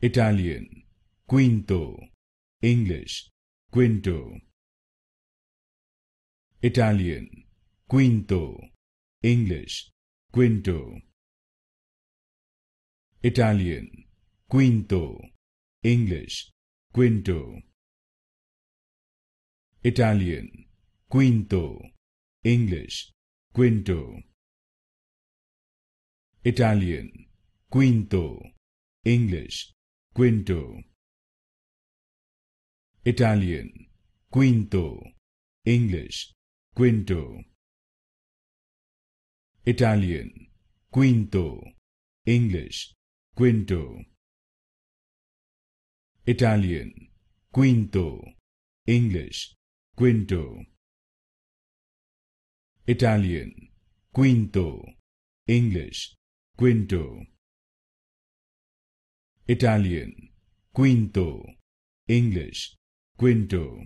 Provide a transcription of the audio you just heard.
Italian, quinto. English, quinto. Italian, quinto. English, quinto. Italian, quinto. English, quinto. Italian, quinto. English, quinto. Italian, quinto. English, quinto Italian quinto English quinto Italian quinto English quinto Italian quinto English quinto Italian quinto English quinto Italian, quinto, English, quinto.